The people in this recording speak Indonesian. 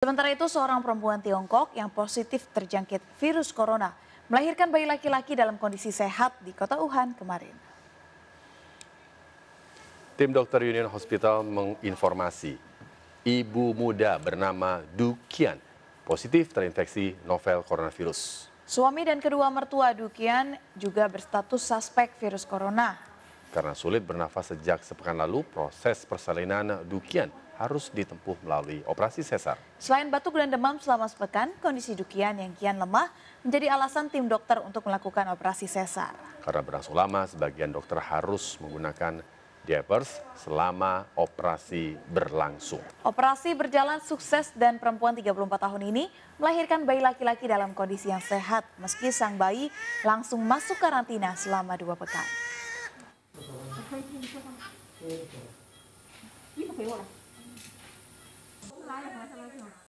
Sementara itu, seorang perempuan Tiongkok yang positif terjangkit virus corona melahirkan bayi laki-laki dalam kondisi sehat di kota Wuhan kemarin. Tim dokter Union Hospital menginformasi ibu muda bernama Du Qian positif terinfeksi novel coronavirus. Suami dan kedua mertua Du Qian juga berstatus suspek virus corona. Karena sulit bernafas sejak sepekan lalu, proses persalinan Du Qian harus ditempuh melalui operasi sesar. Selain batuk dan demam selama sepekan, kondisi Dukian yang kian lemah menjadi alasan tim dokter untuk melakukan operasi sesar. Karena berlangsung lama, sebagian dokter harus menggunakan diapers selama operasi berlangsung. Operasi berjalan sukses dan perempuan 34 tahun ini melahirkan bayi laki-laki dalam kondisi yang sehat meski sang bayi langsung masuk karantina selama dua pekan.